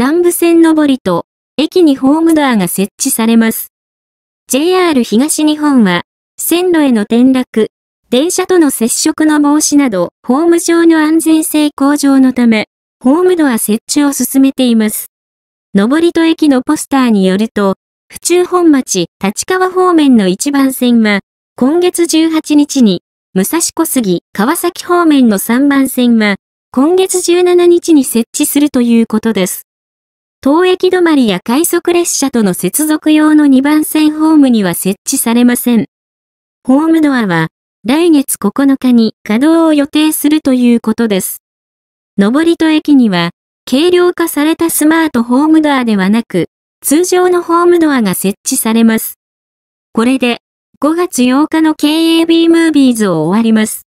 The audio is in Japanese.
南武線上りと、駅にホームドアが設置されます。JR 東日本は、線路への転落、電車との接触の防止など、ホーム上の安全性向上のため、ホームドア設置を進めています。上りと駅のポスターによると、府中本町、立川方面の1番線は、今月18日に、武蔵小杉、川崎方面の3番線は、今月17日に設置するということです。当駅止まりや快速列車との接続用の2番線ホームには設置されません。ホームドアは来月9日に稼働を予定するということです。上りと駅には軽量化されたスマートホームドアではなく通常のホームドアが設置されます。これで5月8日の KAB ムービーズを終わります。